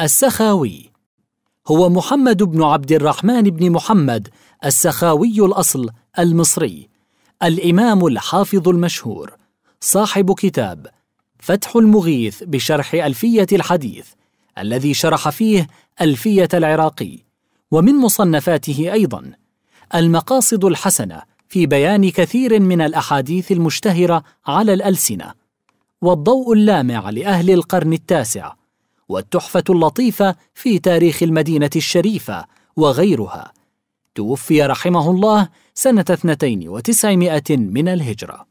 السخاوي هو محمد بن عبد الرحمن بن محمد السخاوي الأصل المصري الإمام الحافظ المشهور صاحب كتاب فتح المغيث بشرح ألفية الحديث الذي شرح فيه ألفية العراقي ومن مصنفاته أيضا المقاصد الحسنة في بيان كثير من الأحاديث المشتهرة على الألسنة والضوء اللامع لأهل القرن التاسع والتحفة اللطيفة في تاريخ المدينة الشريفة وغيرها توفي رحمه الله سنة 290 من الهجرة